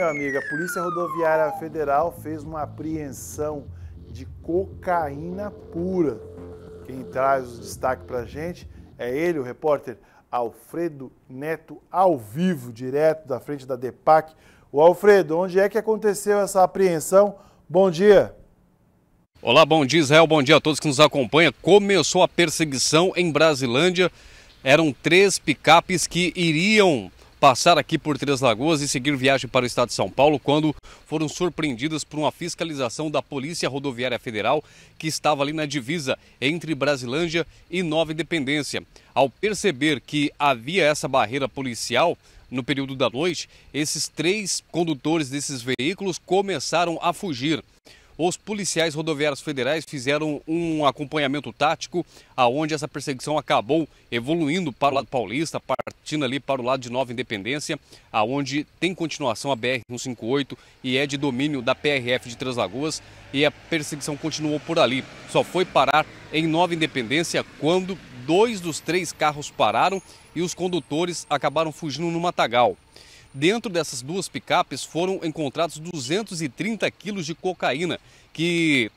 meu amigo, a Polícia Rodoviária Federal fez uma apreensão de cocaína pura. Quem traz o destaque para a gente é ele, o repórter Alfredo Neto, ao vivo, direto da frente da DEPAC. O Alfredo, onde é que aconteceu essa apreensão? Bom dia. Olá, bom dia Israel, bom dia a todos que nos acompanham. Começou a perseguição em Brasilândia. Eram três picapes que iriam passar aqui por Três Lagoas e seguir viagem para o estado de São Paulo quando foram surpreendidas por uma fiscalização da Polícia Rodoviária Federal que estava ali na divisa entre Brasilândia e Nova Independência. Ao perceber que havia essa barreira policial, no período da noite, esses três condutores desses veículos começaram a fugir. Os policiais rodoviários federais fizeram um acompanhamento tático, aonde essa perseguição acabou evoluindo para o lado paulista, partindo ali para o lado de Nova Independência, aonde tem continuação a BR-158 e é de domínio da PRF de Três Lagoas e a perseguição continuou por ali. Só foi parar em Nova Independência quando dois dos três carros pararam e os condutores acabaram fugindo no matagal. Dentro dessas duas picapes foram encontrados 230 quilos de cocaína, que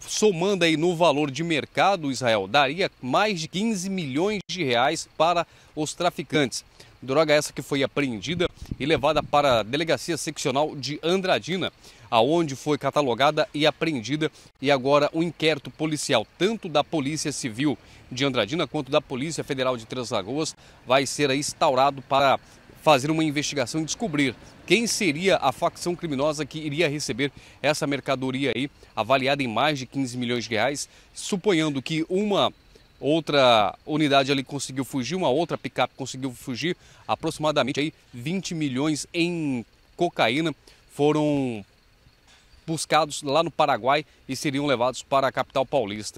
somando aí no valor de mercado, Israel, daria mais de 15 milhões de reais para os traficantes. Droga essa que foi apreendida e levada para a Delegacia Seccional de Andradina, aonde foi catalogada e apreendida e agora um inquérito policial, tanto da Polícia Civil de Andradina quanto da Polícia Federal de Três Lagoas, vai ser instaurado para fazer uma investigação e descobrir quem seria a facção criminosa que iria receber essa mercadoria aí, avaliada em mais de 15 milhões de reais, suponhando que uma outra unidade ali conseguiu fugir, uma outra picape conseguiu fugir, aproximadamente aí 20 milhões em cocaína foram buscados lá no Paraguai e seriam levados para a capital paulista.